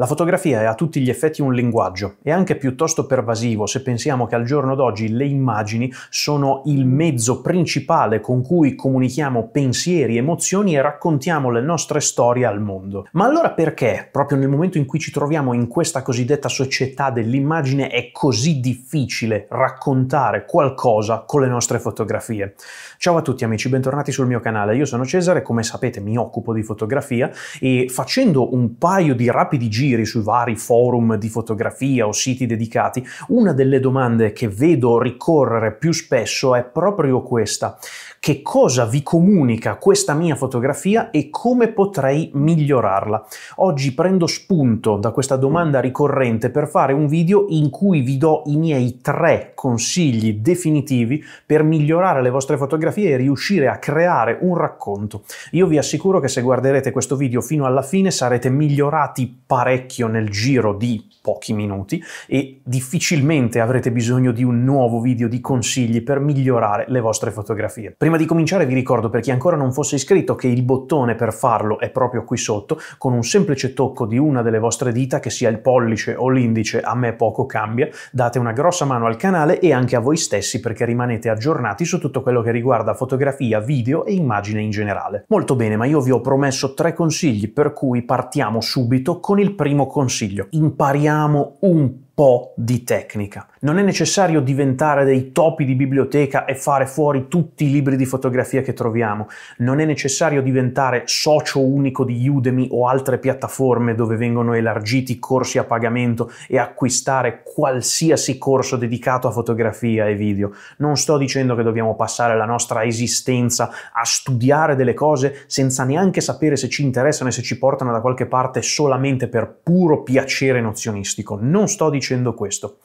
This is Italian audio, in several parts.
La fotografia è a tutti gli effetti un linguaggio e anche piuttosto pervasivo se pensiamo che al giorno d'oggi le immagini sono il mezzo principale con cui comunichiamo pensieri, emozioni e raccontiamo le nostre storie al mondo. Ma allora perché, proprio nel momento in cui ci troviamo in questa cosiddetta società dell'immagine, è così difficile raccontare qualcosa con le nostre fotografie? Ciao a tutti amici, bentornati sul mio canale. Io sono Cesare, come sapete mi occupo di fotografia e facendo un paio di rapidi giri giri sui vari forum di fotografia o siti dedicati, una delle domande che vedo ricorrere più spesso è proprio questa. Che cosa vi comunica questa mia fotografia e come potrei migliorarla? Oggi prendo spunto da questa domanda ricorrente per fare un video in cui vi do i miei tre consigli definitivi per migliorare le vostre fotografie e riuscire a creare un racconto. Io vi assicuro che se guarderete questo video fino alla fine sarete migliorati parecchio parecchio nel giro di pochi minuti e difficilmente avrete bisogno di un nuovo video di consigli per migliorare le vostre fotografie. Prima di cominciare vi ricordo per chi ancora non fosse iscritto che il bottone per farlo è proprio qui sotto, con un semplice tocco di una delle vostre dita, che sia il pollice o l'indice, a me poco cambia, date una grossa mano al canale e anche a voi stessi perché rimanete aggiornati su tutto quello che riguarda fotografia, video e immagine in generale. Molto bene, ma io vi ho promesso tre consigli per cui partiamo subito con il primo consiglio, impariamo un po' di tecnica. Non è necessario diventare dei topi di biblioteca e fare fuori tutti i libri di fotografia che troviamo. Non è necessario diventare socio unico di Udemy o altre piattaforme dove vengono elargiti corsi a pagamento e acquistare qualsiasi corso dedicato a fotografia e video. Non sto dicendo che dobbiamo passare la nostra esistenza a studiare delle cose senza neanche sapere se ci interessano e se ci portano da qualche parte solamente per puro piacere nozionistico. Non sto dicendo dicendo questo.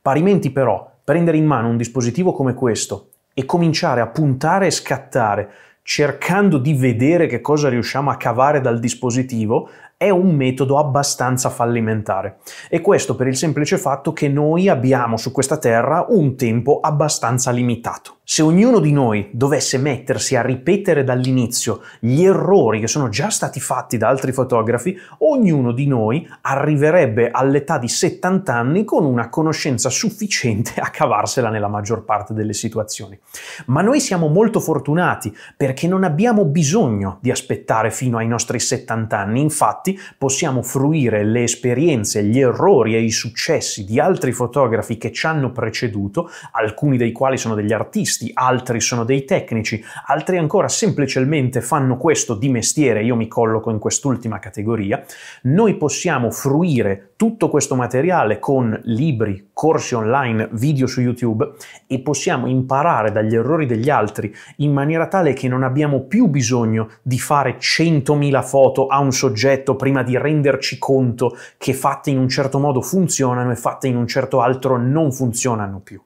Parimenti però, prendere in mano un dispositivo come questo e cominciare a puntare e scattare cercando di vedere che cosa riusciamo a cavare dal dispositivo è un metodo abbastanza fallimentare e questo per il semplice fatto che noi abbiamo su questa terra un tempo abbastanza limitato. Se ognuno di noi dovesse mettersi a ripetere dall'inizio gli errori che sono già stati fatti da altri fotografi, ognuno di noi arriverebbe all'età di 70 anni con una conoscenza sufficiente a cavarsela nella maggior parte delle situazioni. Ma noi siamo molto fortunati perché non abbiamo bisogno di aspettare fino ai nostri 70 anni, infatti fatti, possiamo fruire le esperienze, gli errori e i successi di altri fotografi che ci hanno preceduto, alcuni dei quali sono degli artisti, altri sono dei tecnici, altri ancora semplicemente fanno questo di mestiere, io mi colloco in quest'ultima categoria, noi possiamo fruire tutto questo materiale con libri, corsi online, video su YouTube e possiamo imparare dagli errori degli altri in maniera tale che non abbiamo più bisogno di fare 100.000 foto a un soggetto prima di renderci conto che fatte in un certo modo funzionano e fatte in un certo altro non funzionano più.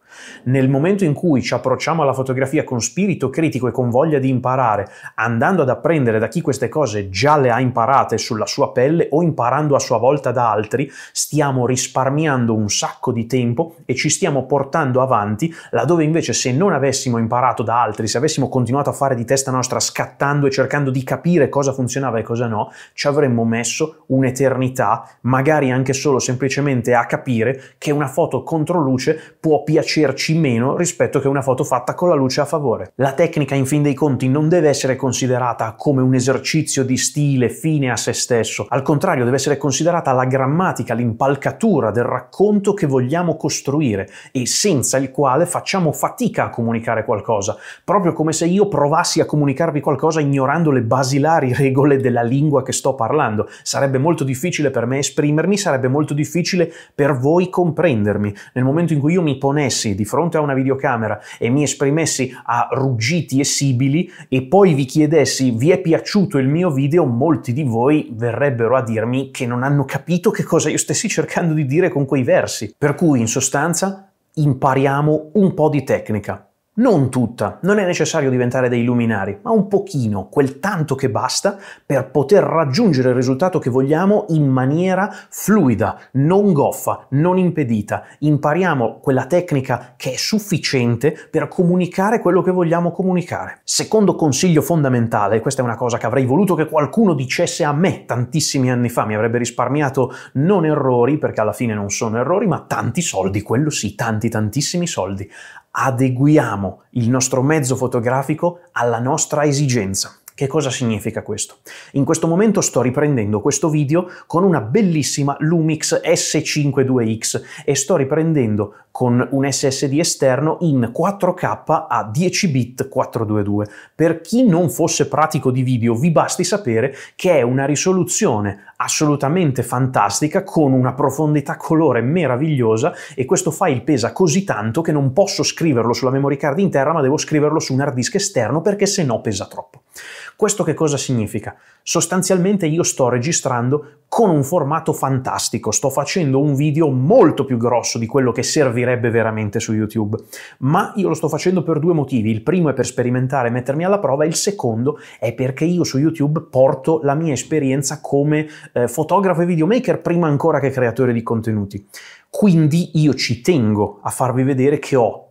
Nel momento in cui ci approcciamo alla fotografia con spirito critico e con voglia di imparare, andando ad apprendere da chi queste cose già le ha imparate sulla sua pelle o imparando a sua volta da altri, stiamo risparmiando un sacco di tempo e ci stiamo portando avanti laddove invece se non avessimo imparato da altri, se avessimo continuato a fare di testa nostra scattando e cercando di capire cosa funzionava e cosa no, ci avremmo messo un'eternità, magari anche solo semplicemente a capire che una foto contro luce può piacere riuscirci meno rispetto che una foto fatta con la luce a favore. La tecnica in fin dei conti non deve essere considerata come un esercizio di stile fine a se stesso, al contrario deve essere considerata la grammatica, l'impalcatura del racconto che vogliamo costruire e senza il quale facciamo fatica a comunicare qualcosa, proprio come se io provassi a comunicarvi qualcosa ignorando le basilari regole della lingua che sto parlando. Sarebbe molto difficile per me esprimermi, sarebbe molto difficile per voi comprendermi. Nel momento in cui io mi ponessi di fronte a una videocamera e mi esprimessi a ruggiti e sibili e poi vi chiedessi vi è piaciuto il mio video, molti di voi verrebbero a dirmi che non hanno capito che cosa io stessi cercando di dire con quei versi. Per cui in sostanza impariamo un po' di tecnica. Non tutta, non è necessario diventare dei luminari, ma un pochino, quel tanto che basta per poter raggiungere il risultato che vogliamo in maniera fluida, non goffa, non impedita. Impariamo quella tecnica che è sufficiente per comunicare quello che vogliamo comunicare. Secondo consiglio fondamentale, questa è una cosa che avrei voluto che qualcuno dicesse a me tantissimi anni fa, mi avrebbe risparmiato non errori, perché alla fine non sono errori, ma tanti soldi, quello sì, tanti tantissimi soldi adeguiamo il nostro mezzo fotografico alla nostra esigenza. Che cosa significa questo? In questo momento sto riprendendo questo video con una bellissima Lumix S52X e sto riprendendo con un SSD esterno in 4K a 10 bit 422. Per chi non fosse pratico di video vi basti sapere che è una risoluzione assolutamente fantastica con una profondità colore meravigliosa e questo file pesa così tanto che non posso scriverlo sulla memory card interna ma devo scriverlo su un hard disk esterno perché sennò pesa troppo. Questo che cosa significa? Sostanzialmente io sto registrando con un formato fantastico, sto facendo un video molto più grosso di quello che servirebbe veramente su YouTube, ma io lo sto facendo per due motivi, il primo è per sperimentare e mettermi alla prova, il secondo è perché io su YouTube porto la mia esperienza come eh, fotografo e videomaker prima ancora che creatore di contenuti. Quindi io ci tengo a farvi vedere che ho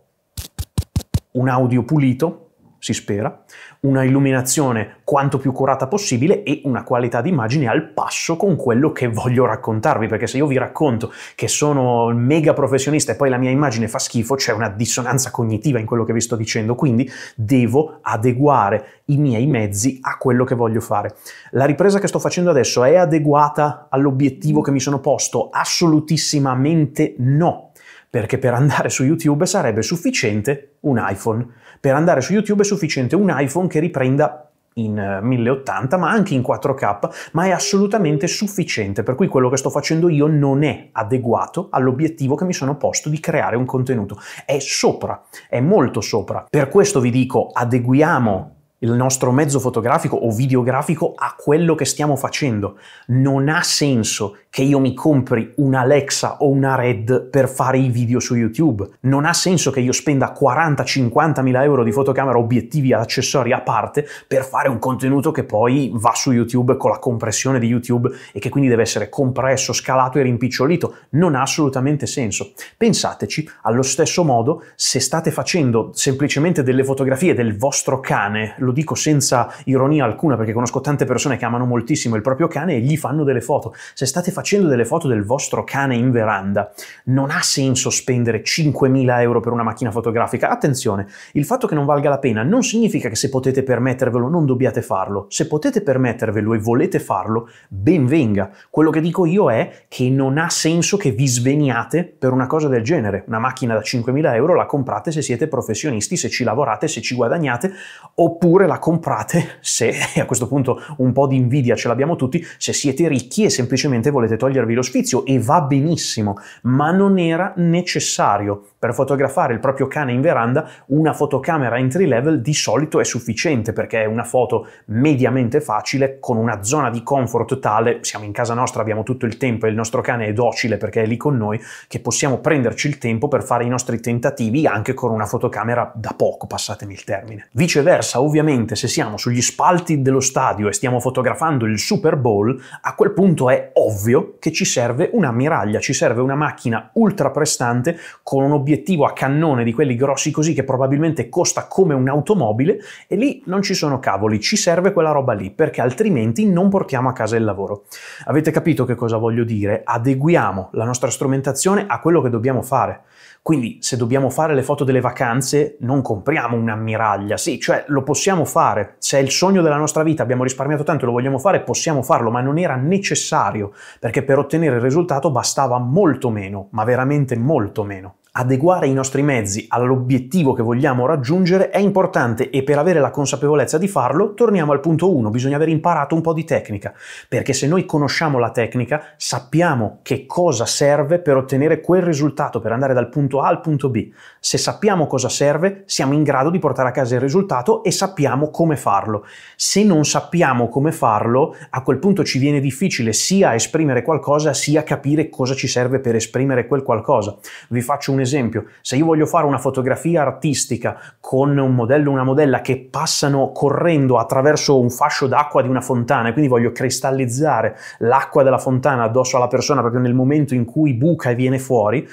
un audio pulito, si spera, una illuminazione quanto più curata possibile e una qualità d'immagine al passo con quello che voglio raccontarvi, perché se io vi racconto che sono mega professionista e poi la mia immagine fa schifo, c'è una dissonanza cognitiva in quello che vi sto dicendo, quindi devo adeguare i miei mezzi a quello che voglio fare. La ripresa che sto facendo adesso è adeguata all'obiettivo che mi sono posto? Assolutissimamente no, perché per andare su YouTube sarebbe sufficiente un iPhone per andare su YouTube è sufficiente un iPhone che riprenda in 1080 eh, ma anche in 4K, ma è assolutamente sufficiente, per cui quello che sto facendo io non è adeguato all'obiettivo che mi sono posto di creare un contenuto, è sopra, è molto sopra. Per questo vi dico adeguiamo il nostro mezzo fotografico o videografico a quello che stiamo facendo. Non ha senso che io mi compri Alexa o una Red per fare i video su YouTube. Non ha senso che io spenda 40-50 mila euro di fotocamera, obiettivi e accessori a parte per fare un contenuto che poi va su YouTube con la compressione di YouTube e che quindi deve essere compresso, scalato e rimpicciolito. Non ha assolutamente senso. Pensateci, allo stesso modo, se state facendo semplicemente delle fotografie del vostro cane, lo lo dico senza ironia alcuna perché conosco tante persone che amano moltissimo il proprio cane e gli fanno delle foto. Se state facendo delle foto del vostro cane in veranda, non ha senso spendere 5.000 euro per una macchina fotografica. Attenzione, il fatto che non valga la pena non significa che se potete permettervelo non dobbiate farlo. Se potete permettervelo e volete farlo, ben venga. Quello che dico io è che non ha senso che vi sveniate per una cosa del genere. Una macchina da 5.000 euro la comprate se siete professionisti, se ci lavorate, se ci guadagnate, oppure oppure la comprate se, a questo punto un po' di invidia ce l'abbiamo tutti, se siete ricchi e semplicemente volete togliervi lo sfizio e va benissimo, ma non era necessario. Per fotografare il proprio cane in veranda una fotocamera entry level di solito è sufficiente perché è una foto mediamente facile con una zona di comfort tale, siamo in casa nostra, abbiamo tutto il tempo e il nostro cane è docile perché è lì con noi, che possiamo prenderci il tempo per fare i nostri tentativi anche con una fotocamera da poco, passatemi il termine. Viceversa, ovviamente ovviamente se siamo sugli spalti dello stadio e stiamo fotografando il Super Bowl, a quel punto è ovvio che ci serve una miraglia, ci serve una macchina ultra prestante con un obiettivo a cannone di quelli grossi così che probabilmente costa come un'automobile e lì non ci sono cavoli, ci serve quella roba lì perché altrimenti non portiamo a casa il lavoro. Avete capito che cosa voglio dire? Adeguiamo la nostra strumentazione a quello che dobbiamo fare. Quindi se dobbiamo fare le foto delle vacanze non compriamo un'ammiraglia, sì, cioè lo possiamo fare, se è il sogno della nostra vita, abbiamo risparmiato tanto e lo vogliamo fare, possiamo farlo, ma non era necessario, perché per ottenere il risultato bastava molto meno, ma veramente molto meno. Adeguare i nostri mezzi all'obiettivo che vogliamo raggiungere è importante e per avere la consapevolezza di farlo torniamo al punto 1, bisogna aver imparato un po' di tecnica, perché se noi conosciamo la tecnica sappiamo che cosa serve per ottenere quel risultato, per andare dal punto A al punto B. Se sappiamo cosa serve, siamo in grado di portare a casa il risultato e sappiamo come farlo. Se non sappiamo come farlo, a quel punto ci viene difficile sia esprimere qualcosa, sia capire cosa ci serve per esprimere quel qualcosa. Vi faccio un esempio. Se io voglio fare una fotografia artistica con un modello o una modella che passano correndo attraverso un fascio d'acqua di una fontana e quindi voglio cristallizzare l'acqua della fontana addosso alla persona proprio nel momento in cui buca e viene fuori,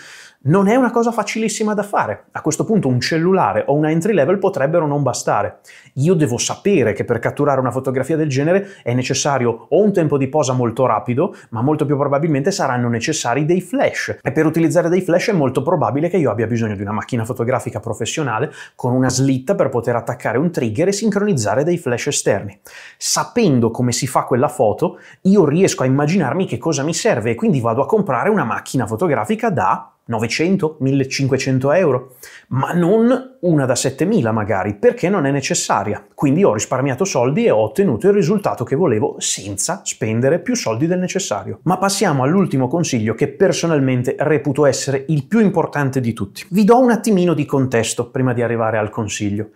non è una cosa facilissima da fare. A questo punto un cellulare o una entry level potrebbero non bastare. Io devo sapere che per catturare una fotografia del genere è necessario o un tempo di posa molto rapido, ma molto più probabilmente saranno necessari dei flash. E per utilizzare dei flash è molto probabile che io abbia bisogno di una macchina fotografica professionale con una slitta per poter attaccare un trigger e sincronizzare dei flash esterni. Sapendo come si fa quella foto, io riesco a immaginarmi che cosa mi serve e quindi vado a comprare una macchina fotografica da 900, 1500 euro, ma non una da 7000 magari, perché non è necessaria. Quindi ho risparmiato soldi e ho ottenuto il risultato che volevo senza spendere più soldi del necessario. Ma passiamo all'ultimo consiglio che personalmente reputo essere il più importante di tutti. Vi do un attimino di contesto prima di arrivare al consiglio.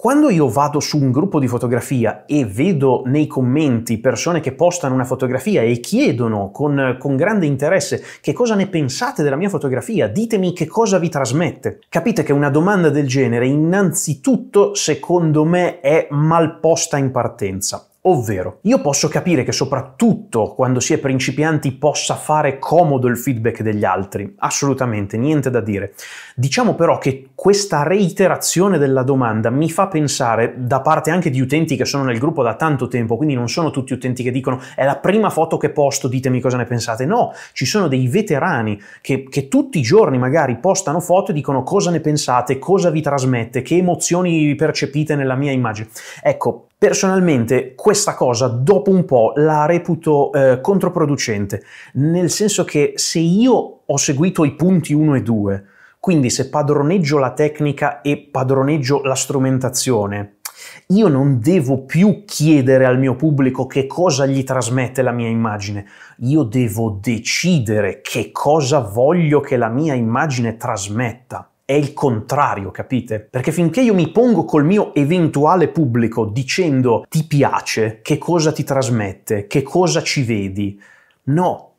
Quando io vado su un gruppo di fotografia e vedo nei commenti persone che postano una fotografia e chiedono con, con, grande interesse che cosa ne pensate della mia fotografia, ditemi che cosa vi trasmette, capite che una domanda del genere innanzitutto secondo me è mal posta in partenza. Ovvero, io posso capire che soprattutto quando si è principianti possa fare comodo il feedback degli altri, assolutamente, niente da dire. Diciamo però che questa reiterazione della domanda mi fa pensare, da parte anche di utenti che sono nel gruppo da tanto tempo, quindi non sono tutti utenti che dicono è la prima foto che posto, ditemi cosa ne pensate. No, ci sono dei veterani che, che tutti i giorni magari postano foto e dicono cosa ne pensate, cosa vi trasmette, che emozioni percepite nella mia immagine. Ecco, Personalmente questa cosa dopo un po' la reputo eh, controproducente, nel senso che se io ho seguito i punti 1 e 2, quindi se padroneggio la tecnica e padroneggio la strumentazione, io non devo più chiedere al mio pubblico che cosa gli trasmette la mia immagine, io devo decidere che cosa voglio che la mia immagine trasmetta è il contrario, capite? Perché finché io mi pongo col mio eventuale pubblico dicendo ti piace, che cosa ti trasmette, che cosa ci vedi, no,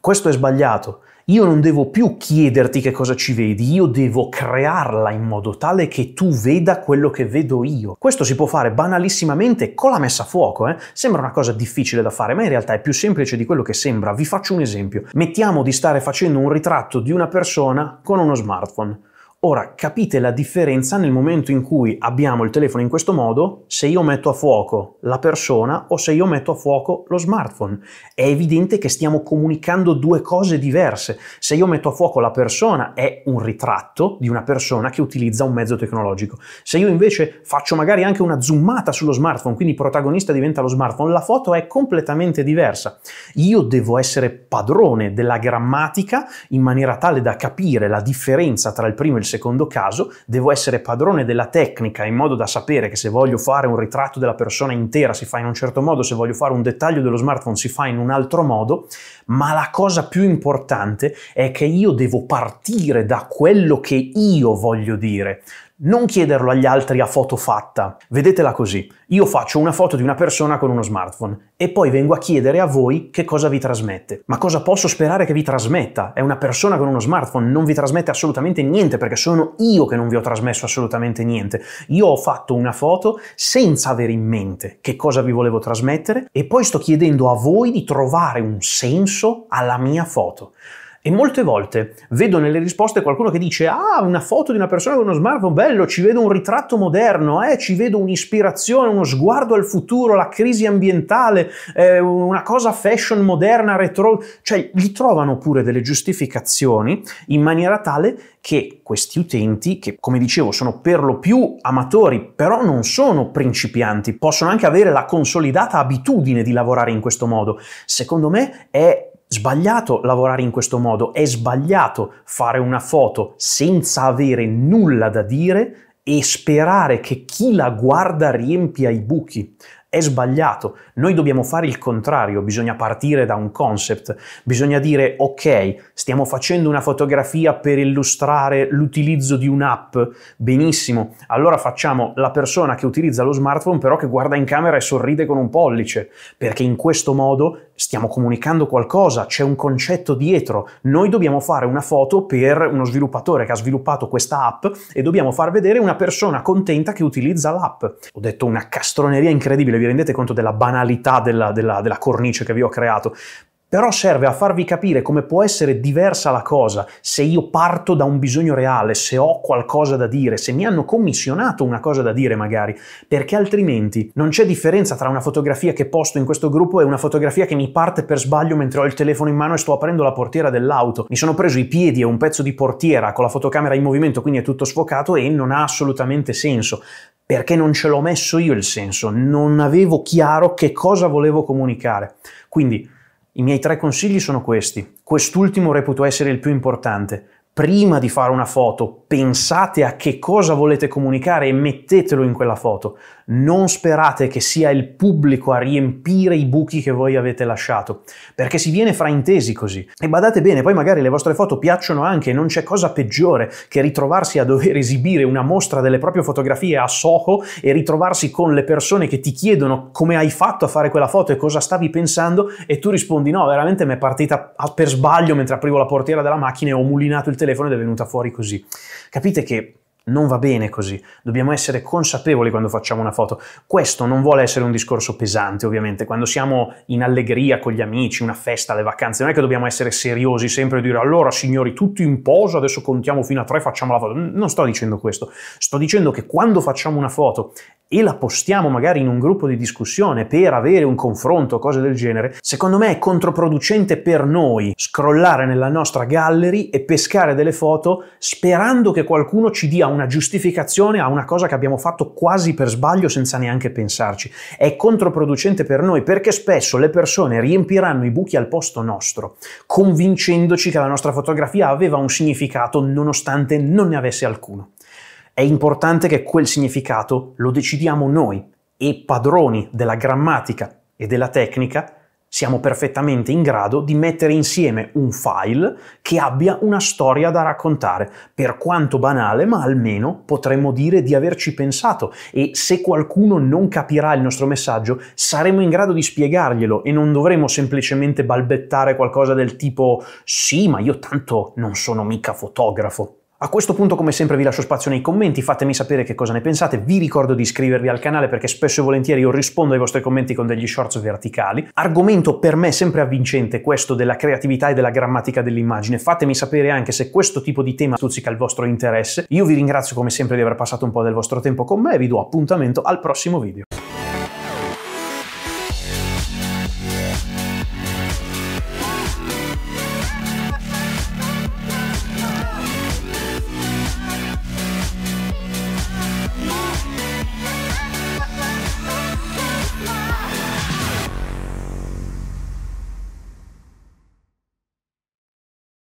questo è sbagliato. Io non devo più chiederti che cosa ci vedi, io devo crearla in modo tale che tu veda quello che vedo io. Questo si può fare banalissimamente con la messa a fuoco, eh? sembra una cosa difficile da fare, ma in realtà è più semplice di quello che sembra. Vi faccio un esempio. Mettiamo di stare facendo un ritratto di una persona con uno smartphone. Ora capite la differenza nel momento in cui abbiamo il telefono in questo modo, se io metto a fuoco la persona o se io metto a fuoco lo smartphone. È evidente che stiamo comunicando due cose diverse. Se io metto a fuoco la persona è un ritratto di una persona che utilizza un mezzo tecnologico. Se io invece faccio magari anche una zoomata sullo smartphone, quindi il protagonista diventa lo smartphone, la foto è completamente diversa. Io devo essere padrone della grammatica in maniera tale da capire la differenza tra il primo e il secondo secondo caso, devo essere padrone della tecnica in modo da sapere che se voglio fare un ritratto della persona intera si fa in un certo modo, se voglio fare un dettaglio dello smartphone si fa in un altro modo, ma la cosa più importante è che io devo partire da quello che io voglio dire, non chiederlo agli altri a foto fatta. Vedetela così. Io faccio una foto di una persona con uno smartphone e poi vengo a chiedere a voi che cosa vi trasmette. Ma cosa posso sperare che vi trasmetta? È una persona con uno smartphone, non vi trasmette assolutamente niente perché sono io che non vi ho trasmesso assolutamente niente. Io ho fatto una foto senza avere in mente che cosa vi volevo trasmettere e poi sto chiedendo a voi di trovare un senso alla mia foto. E molte volte vedo nelle risposte qualcuno che dice ah, una foto di una persona con uno smartphone, bello, ci vedo un ritratto moderno, eh, ci vedo un'ispirazione, uno sguardo al futuro, la crisi ambientale, eh, una cosa fashion moderna, retro, cioè gli trovano pure delle giustificazioni in maniera tale che questi utenti, che come dicevo sono per lo più amatori, però non sono principianti, possono anche avere la consolidata abitudine di lavorare in questo modo. Secondo me è sbagliato lavorare in questo modo, è sbagliato fare una foto senza avere nulla da dire e sperare che chi la guarda riempia i buchi. È sbagliato. Noi dobbiamo fare il contrario, bisogna partire da un concept, bisogna dire ok, stiamo facendo una fotografia per illustrare l'utilizzo di un'app, benissimo, allora facciamo la persona che utilizza lo smartphone però che guarda in camera e sorride con un pollice, perché in questo modo stiamo comunicando qualcosa, c'è un concetto dietro, noi dobbiamo fare una foto per uno sviluppatore che ha sviluppato questa app e dobbiamo far vedere una persona contenta che utilizza l'app. Ho detto una castroneria incredibile, vi rendete conto della banalità della, della, della cornice che vi ho creato, però serve a farvi capire come può essere diversa la cosa se io parto da un bisogno reale, se ho qualcosa da dire, se mi hanno commissionato una cosa da dire magari, perché altrimenti non c'è differenza tra una fotografia che posto in questo gruppo e una fotografia che mi parte per sbaglio mentre ho il telefono in mano e sto aprendo la portiera dell'auto. Mi sono preso i piedi e un pezzo di portiera con la fotocamera in movimento, quindi è tutto sfocato e non ha assolutamente senso perché non ce l'ho messo io il senso, non avevo chiaro che cosa volevo comunicare. Quindi i miei tre consigli sono questi. Quest'ultimo reputo essere il più importante. Prima di fare una foto, pensate a che cosa volete comunicare e mettetelo in quella foto non sperate che sia il pubblico a riempire i buchi che voi avete lasciato, perché si viene fraintesi così. E badate bene, poi magari le vostre foto piacciono anche, non c'è cosa peggiore che ritrovarsi a dover esibire una mostra delle proprie fotografie a Soho e ritrovarsi con le persone che ti chiedono come hai fatto a fare quella foto e cosa stavi pensando e tu rispondi no, veramente mi è partita per sbaglio mentre aprivo la portiera della macchina e ho mulinato il telefono ed è venuta fuori così. Capite che non va bene così, dobbiamo essere consapevoli quando facciamo una foto. Questo non vuole essere un discorso pesante, ovviamente, quando siamo in allegria con gli amici, una festa, le vacanze, non è che dobbiamo essere seriosi sempre e dire allora signori tutti in posa, adesso contiamo fino a tre, facciamo la foto. Non sto dicendo questo, sto dicendo che quando facciamo una foto e la postiamo magari in un gruppo di discussione per avere un confronto, o cose del genere, secondo me è controproducente per noi scrollare nella nostra gallery e pescare delle foto sperando che qualcuno ci dia una giustificazione a una cosa che abbiamo fatto quasi per sbaglio senza neanche pensarci. È controproducente per noi perché spesso le persone riempiranno i buchi al posto nostro, convincendoci che la nostra fotografia aveva un significato nonostante non ne avesse alcuno. È importante che quel significato lo decidiamo noi e padroni della grammatica e della tecnica siamo perfettamente in grado di mettere insieme un file che abbia una storia da raccontare, per quanto banale, ma almeno potremmo dire di averci pensato e se qualcuno non capirà il nostro messaggio saremo in grado di spiegarglielo e non dovremo semplicemente balbettare qualcosa del tipo sì, ma io tanto non sono mica fotografo. A questo punto come sempre vi lascio spazio nei commenti, fatemi sapere che cosa ne pensate, vi ricordo di iscrivervi al canale perché spesso e volentieri io rispondo ai vostri commenti con degli shorts verticali. Argomento per me sempre avvincente questo della creatività e della grammatica dell'immagine, fatemi sapere anche se questo tipo di tema stuzzica il vostro interesse. Io vi ringrazio come sempre di aver passato un po' del vostro tempo con me e vi do appuntamento al prossimo video.